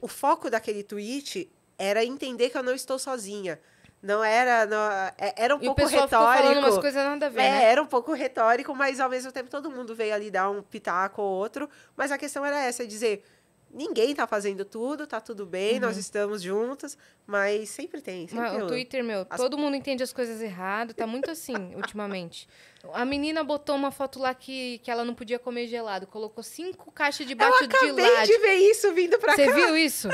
o, foco daquele tweet era entender que eu não estou sozinha. Não era. Não, é, era um e pouco o retórico. Falando umas coisas nada a ver, é, né? Era um pouco retórico, mas ao mesmo tempo todo mundo veio ali dar um pitaco ou outro. Mas a questão era essa: é dizer, ninguém tá fazendo tudo, tá tudo bem, uhum. nós estamos juntos, mas sempre tem. Sempre mas, o Twitter, meu, as... todo mundo entende as coisas errado, tá muito assim ultimamente. A menina botou uma foto lá que, que ela não podia comer gelado, colocou cinco caixas de bate de Eu acabei de ver isso vindo pra Cê cá. Você viu isso?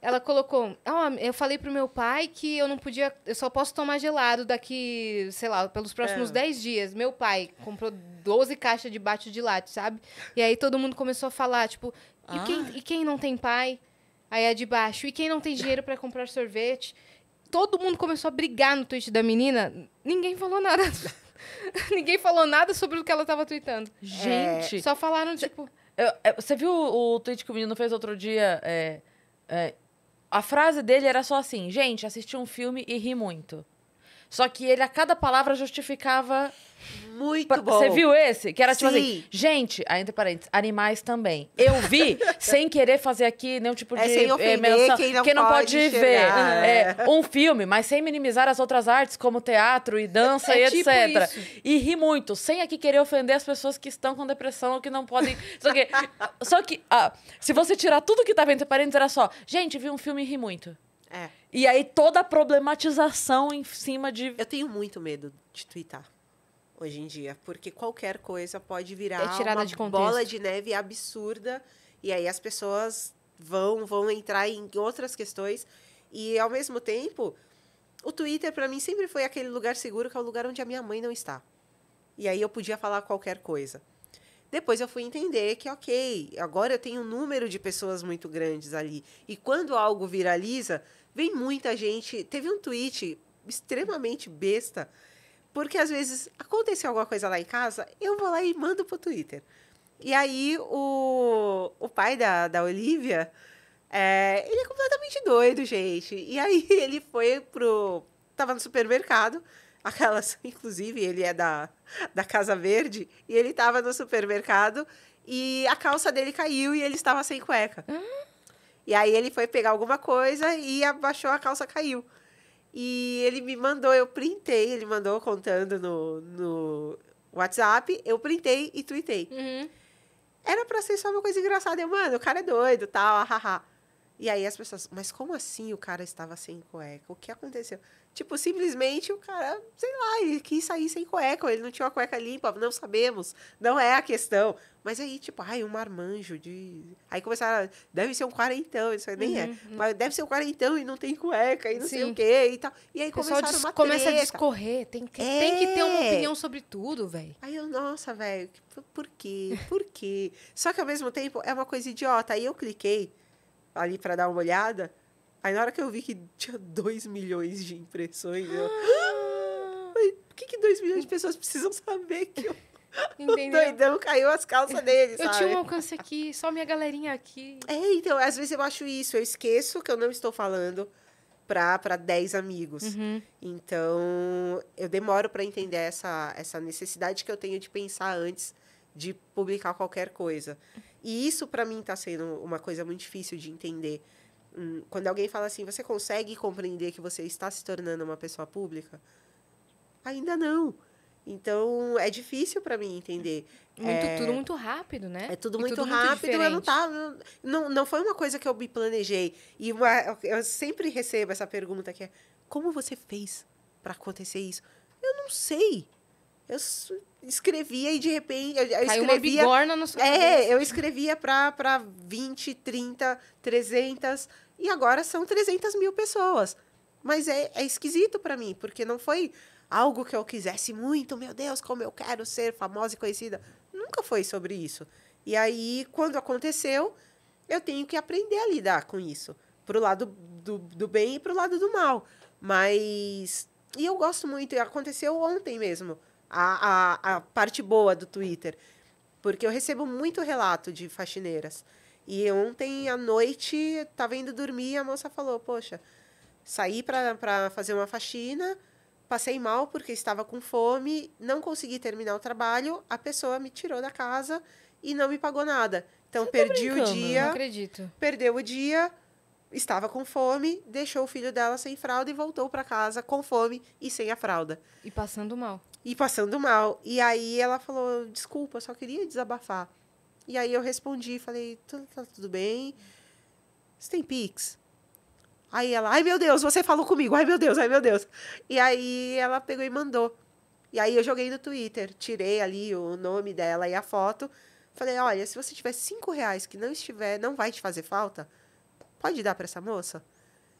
Ela colocou, ah, eu falei pro meu pai que eu não podia, eu só posso tomar gelado daqui, sei lá, pelos próximos é. dias. Meu pai comprou 12 caixas de bate de latte, sabe? E aí todo mundo começou a falar, tipo, ah. E, quem, e quem não tem pai? Aí é de baixo. E quem não tem dinheiro para comprar sorvete? Todo mundo começou a brigar no tweet da menina. Ninguém falou nada. Ninguém falou nada sobre o que ela tava tweetando. Gente. É... Só falaram, tipo. É, você viu o tweet que o menino fez outro dia? É, é, a frase dele era só assim: gente, assisti um filme e ri muito. Só que ele, a cada palavra, justificava muito pra, bom. Você viu esse? Que era tipo assim, gente, aí ah, entre parênteses, animais também. Eu vi sem querer fazer aqui nenhum tipo é, de sem ofender, eh, menção, quem não, quem não pode, pode ver. É, um filme, mas sem minimizar as outras artes, como teatro e dança é, e tipo etc. Isso. E ri muito, sem aqui querer ofender as pessoas que estão com depressão ou que não podem. Só que, só que ah, se você tirar tudo que tava entre parênteses, era só, gente, vi um filme e ri muito. É. E aí toda a problematização em cima de. Eu tenho muito medo de twittar hoje em dia, porque qualquer coisa pode virar é uma de bola de neve absurda e aí as pessoas vão vão entrar em outras questões e ao mesmo tempo o Twitter para mim sempre foi aquele lugar seguro que é o lugar onde a minha mãe não está. E aí eu podia falar qualquer coisa. Depois eu fui entender que, ok, agora eu tenho um número de pessoas muito grandes ali. E quando algo viraliza, vem muita gente. Teve um tweet extremamente besta porque às vezes aconteceu alguma coisa lá em casa, eu vou lá e mando pro Twitter. E aí o, o pai da, da Olivia, é, ele é completamente doido, gente. E aí ele foi pro. Tava no supermercado. Aquelas, inclusive, ele é da, da Casa Verde, e ele tava no supermercado e a calça dele caiu e ele estava sem cueca. Hum? E aí ele foi pegar alguma coisa e abaixou a calça caiu. E ele me mandou, eu printei, ele mandou contando no, no WhatsApp, eu printei e tuitei. Uhum. Era pra ser só uma coisa engraçada. Eu, mano, o cara é doido, tal, hahaha. E aí as pessoas, mas como assim o cara estava sem cueca? O que aconteceu? Tipo, simplesmente o cara, sei lá, ele quis sair sem cueca, ele não tinha uma cueca limpa, não sabemos, não é a questão. Mas aí, tipo, ai, um marmanjo de. Aí começaram, deve ser um quarentão, isso aí nem é. uhum, é. Uhum. Mas deve ser um quarentão e não tem cueca e não Sim. sei o quê e tal. E aí começaram diz, uma começa treta. a discorrer, tem que, é. tem que ter uma opinião sobre tudo, velho. Aí eu, nossa, velho, por quê? Por quê? Só que ao mesmo tempo é uma coisa idiota. Aí eu cliquei ali para dar uma olhada. Aí na hora que eu vi que tinha 2 milhões de impressões, eu. Mas por que, que 2 milhões de pessoas precisam saber que eu. Entendeu? O doidão caiu as calças dele, eu tinha um alcance aqui, só minha galerinha aqui. É, então, às vezes eu acho isso, eu esqueço que eu não estou falando para 10 amigos. Uhum. Então, eu demoro para entender essa, essa necessidade que eu tenho de pensar antes de publicar qualquer coisa. E isso, para mim, está sendo uma coisa muito difícil de entender. Hum, quando alguém fala assim, você consegue compreender que você está se tornando uma pessoa pública? Ainda não. Então, é difícil para mim entender. Muito, é, tudo muito rápido, né? É tudo muito tudo rápido. Muito eu não, tava, tá, não, não foi uma coisa que eu me planejei. E uma, eu sempre recebo essa pergunta que é: como você fez para acontecer isso? Eu não sei eu escrevia e de repente. Eu, Caiu escrevia, uma no seu É, cabeça. eu escrevia para 20, 30, 300, e agora são 300 mil pessoas. Mas é, é esquisito para mim, porque não foi algo que eu quisesse muito, meu Deus, como eu quero ser famosa e conhecida. Nunca foi sobre isso. E aí, quando aconteceu, eu tenho que aprender a lidar com isso. para o lado do, do bem e para o lado do mal. Mas. E eu gosto muito, e aconteceu ontem mesmo a, a, a parte boa do Twitter. Porque eu recebo muito relato de faxineiras. E ontem à noite, estava indo dormir, a moça falou: Poxa, saí para fazer uma faxina, passei mal porque estava com fome, não consegui terminar o trabalho, a pessoa me tirou da casa e não me pagou nada. Então, Você tá perdi tá o dia. Não acredito. Perdeu o dia, estava com fome, deixou o filho dela sem fralda e voltou para casa com fome e sem a fralda. E passando mal e passando mal. E aí ela falou: desculpa, só queria desabafar. E aí eu respondi, falei: tudo, tá, tá tudo bem? Você tem Pix? Aí ela: ai meu Deus, você falou comigo, ai meu Deus, ai meu Deus. E aí ela pegou e mandou. E aí eu joguei no Twitter, tirei ali o nome dela e a foto. Falei: olha, se você tiver cinco reais que não estiver, não vai te fazer falta, pode dar para essa moça?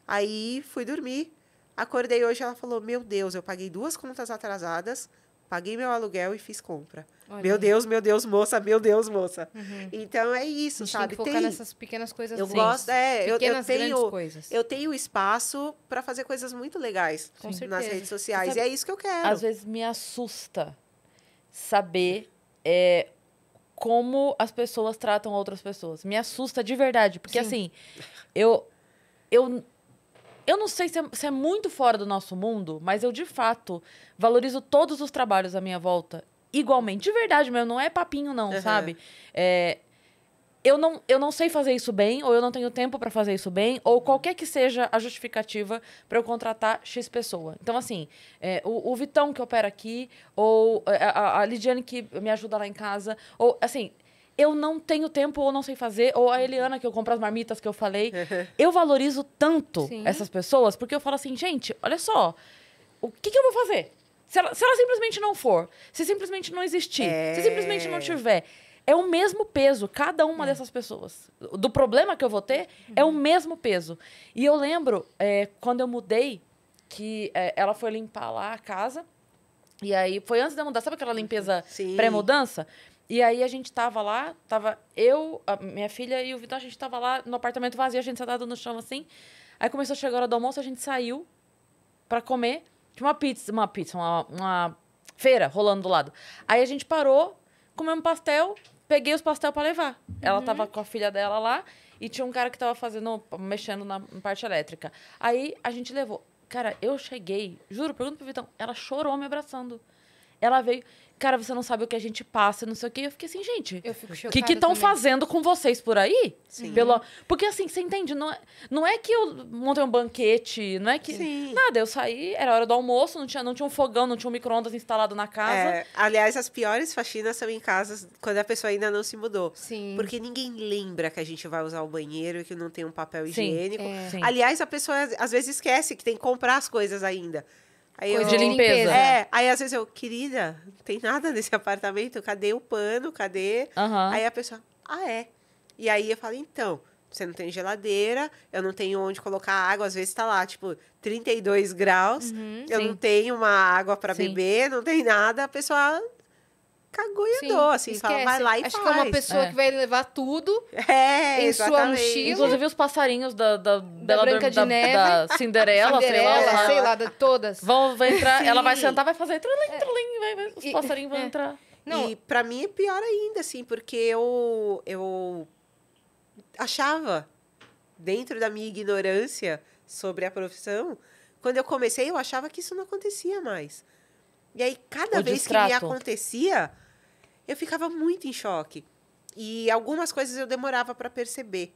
Aí fui dormir. Acordei hoje, ela falou: Meu Deus, eu paguei duas contas atrasadas, paguei meu aluguel e fiz compra. Olha meu Deus, meu Deus, moça, meu Deus, moça. Uhum. Então é isso, sabe? Tem que focar tem... nessas pequenas coisas. Eu gosto, é, pequenas, eu, eu tenho coisas. Eu tenho espaço para fazer coisas muito legais nas redes sociais. Sabe, e é isso que eu quero. Às vezes me assusta saber é, como as pessoas tratam outras pessoas. Me assusta de verdade, porque Sim. assim, eu eu eu não sei se é, se é, muito fora do nosso mundo, mas eu de fato valorizo todos os trabalhos à minha volta igualmente. De verdade mesmo, não é papinho, não, uhum. sabe? É, eu, não, eu não sei fazer isso bem, ou eu não tenho tempo para fazer isso bem, ou qualquer que seja a justificativa para eu contratar X pessoa. Então, assim, é, o, o, Vitão que opera aqui, ou é, a, a Lidiane que me ajuda lá em casa, ou assim eu não tenho tempo ou não sei fazer, ou a Eliana que eu compro as marmitas que eu falei. eu valorizo tanto Sim. essas pessoas, porque eu falo assim, gente, olha só, o que, que eu vou fazer? Se ela, se ela, simplesmente não for, se simplesmente não existir, é... se simplesmente não tiver, é o mesmo peso, cada uma é. dessas pessoas. Do problema que eu vou ter, uhum. é o mesmo peso. E eu lembro, é, quando eu mudei, que eh, ela foi limpar lá a casa, e aí foi antes de eu mudar, sabe aquela limpeza pré-mudança? E aí a gente tava lá, tava eu, minha filha e o Vitor, a gente tava lá no apartamento vazio, a gente sentado no chão assim. Aí começou a chegar a hora do almoço, a gente saiu para comer. Tinha uma pizza, uma pizza, uma, uma feira rolando do lado. Aí a gente parou, comeu um pastel, peguei os pastel para levar. Ela uhum. tava com a filha dela lá e tinha um cara que tava fazendo, mexendo na parte elétrica. Aí a gente levou. Cara, eu cheguei, juro, pergunta pro Vitão, ela chorou me abraçando. Ela veio, cara, você não sabe o que a gente passa, não sei o quê. Eu fiquei assim, gente, o que que estão fazendo com vocês por aí? Sim. Pelo... Porque assim, você entende, não é, não é que eu montei um banquete, não é que... Sim. Nada, eu saí, era hora do almoço, não tinha, não tinha um fogão, não tinha um micro-ondas instalado na casa. É, aliás, as piores faxinas são em casas quando a pessoa ainda não se mudou. Sim. Porque ninguém lembra que a gente vai usar o banheiro e que não tem um papel higiênico. É. Aliás, a pessoa às vezes esquece que tem que comprar as coisas ainda. Aí Coisa eu, de limpeza. É, aí às vezes eu, querida, não tem nada nesse apartamento, cadê o pano, cadê? Uhum. Aí a pessoa, ah, é. E aí eu falo, então, você não tem geladeira, eu não tenho onde colocar água, às vezes tá lá, tipo, 32 graus, uhum, eu sim. não tenho uma água para beber, não tem nada, a pessoa cagou e andou, é assim, esquece. fala, vai lá e Acho faz. que é uma pessoa é. que vai levar tudo é, em sua mochila. Inclusive os passarinhos da, da, da Branca de Neve, da Cinderela, Cinderela sei lá. sei lá, de todas. Vão, vai entrar, ela vai sentar, vai fazer trulim, é. trulim, vai, vai, os passarinhos vão é. entrar. Não. E para mim é pior ainda, assim, porque eu, eu achava, dentro da minha ignorância sobre a profissão, quando eu comecei, eu achava que isso não acontecia mais. E aí, cada o vez distrato. que me acontecia, eu ficava muito em choque. E algumas coisas eu demorava para perceber.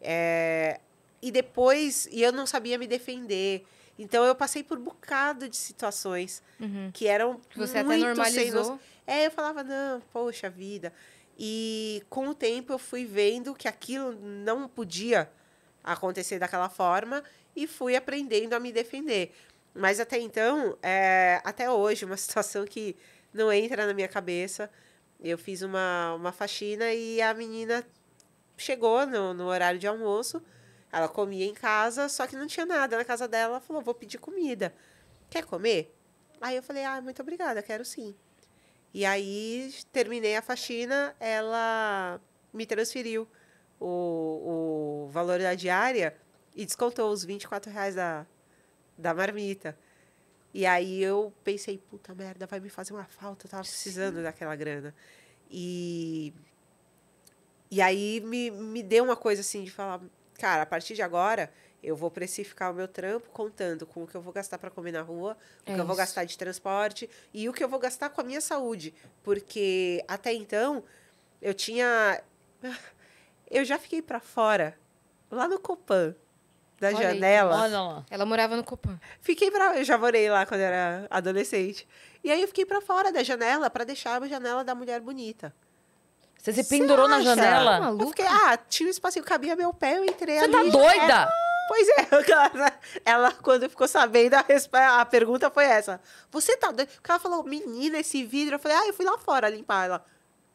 É, e depois, e eu não sabia me defender. Então eu passei por um bocado de situações uhum. que eram Você muito até normalizou. Sem é, eu falava, não, poxa vida. E com o tempo eu fui vendo que aquilo não podia acontecer daquela forma e fui aprendendo a me defender. Mas até então, é, até hoje, uma situação que não entra na minha cabeça. Eu fiz uma, uma faxina e a menina chegou no, no horário de almoço. Ela comia em casa, só que não tinha nada na casa dela. Ela falou: vou pedir comida. Quer comer? Aí eu falei: ah, muito obrigada, quero sim. E aí terminei a faxina, ela me transferiu o, o valor da diária e descontou os 24 reais da, da marmita. E aí eu pensei, puta merda, vai me fazer uma falta, eu tava precisando Sim. daquela grana. E e aí me, me deu uma coisa assim de falar, cara, a partir de agora eu vou precificar o meu trampo contando com o que eu vou gastar para comer na rua, o é que eu vou gastar de transporte e o que eu vou gastar com a minha saúde, porque até então eu tinha ah, eu já fiquei para fora lá no Copan da olha janela. olha lá. Ela morava no Copan. Fiquei pra. Eu já morei lá quando era adolescente. E aí eu fiquei pra fora da janela pra deixar a janela da mulher bonita. Você se pendurou na janela? Tá maluca? Eu fiquei, ah, tinha um espacinho, cabia meu pé, eu entrei Você ali. Você tá doida? Pois é, ela, ela, quando ficou sabendo, a, a pergunta foi essa. Você tá doida? Porque ela falou, menina, esse vidro. Eu falei, ah, eu fui lá fora limpar. Ela,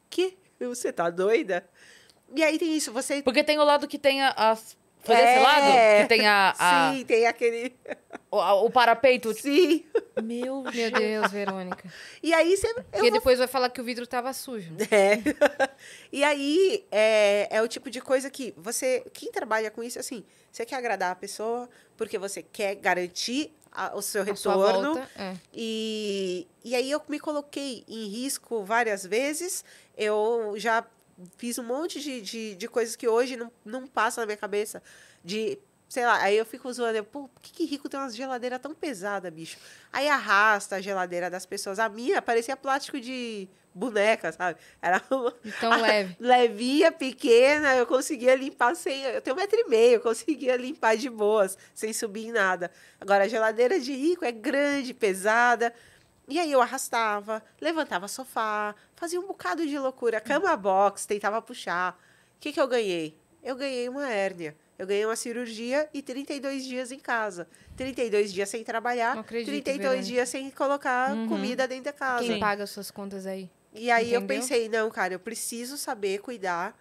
que? Você tá doida? E aí tem isso, você... Porque tem o lado que tem as Fazer é. esse lado? Que tem a, a... Sim, tem aquele... O, o parapeito? Sim. Meu, Meu Deus, Verônica. E aí você... Porque depois vai falar que o vidro estava sujo. Né? É. E aí é, é o tipo de coisa que você... Quem trabalha com isso, assim, você quer agradar a pessoa porque você quer garantir a, o seu retorno. Volta, é. e, e aí eu me coloquei em risco várias vezes. Eu já fiz um monte de, de, de coisas que hoje não, não passa na minha cabeça. De, sei lá, aí eu fico zoando, eu, pô, por que, que rico tem uma geladeira tão pesada, bicho? Aí arrasta a geladeira das pessoas. A minha parecia plástico de boneca, sabe? Era uma. leve. Levinha, pequena, eu conseguia limpar sem. Eu tenho um metro e meio, eu conseguia limpar de boas, sem subir em nada. Agora, a geladeira de rico é grande, pesada. E aí eu arrastava, levantava sofá, fazia um bocado de loucura, cama box, tentava puxar. O que, que eu ganhei? Eu ganhei uma hérnia. Eu ganhei uma cirurgia e 32 dias em casa. 32 dias sem trabalhar, acredito, 32 verdade. dias sem colocar uhum. comida dentro da casa. Quem paga as suas contas aí? E aí Entendeu? eu pensei, não, cara, eu preciso saber cuidar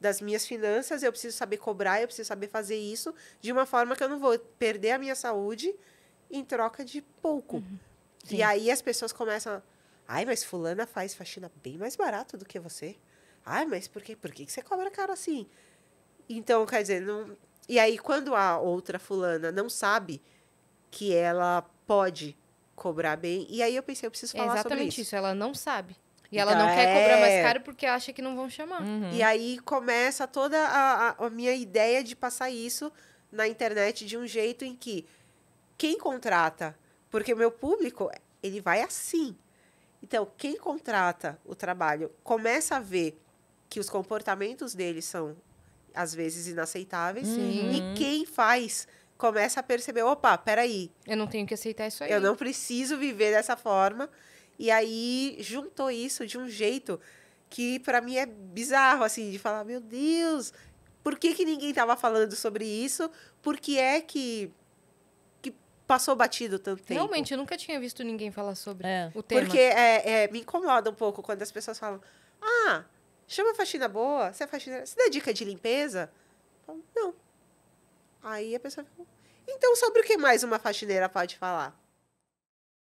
das minhas finanças, eu preciso saber cobrar, eu preciso saber fazer isso de uma forma que eu não vou perder a minha saúde em troca de pouco. Uhum. Sim. E aí as pessoas começam. Ai, mas fulana faz faxina bem mais barato do que você. Ai, mas por, quê? por que, você cobra caro assim? Então, quer dizer, não. E aí, quando a outra fulana não sabe que ela pode cobrar bem. E aí eu pensei, eu preciso é falar é sobre isso. isso. Ela não sabe. E ela então, não quer cobrar mais é. caro porque acha que não vão chamar. Uhum. E aí começa toda a, a, a, minha ideia de passar isso na internet de um jeito em que quem contrata porque o meu público, ele vai assim. Então, quem contrata o trabalho começa a ver que os comportamentos deles são, às vezes, inaceitáveis. Uhum. E quem faz começa a perceber: opa, peraí. Eu não tenho que aceitar isso aí. Eu não preciso viver dessa forma. E aí juntou isso de um jeito que, para mim, é bizarro, assim, de falar: meu Deus, por que, que ninguém estava falando sobre isso? Por que é que passou batido tanto tempo. Realmente, eu nunca tinha visto ninguém falar sobre é. o tema. Porque é, é, me incomoda um pouco quando as pessoas falam: ah, chama faxina boa, você é faxineira, você dá dica de limpeza? não. Aí a pessoa fica. então sobre o que mais uma faxineira pode falar?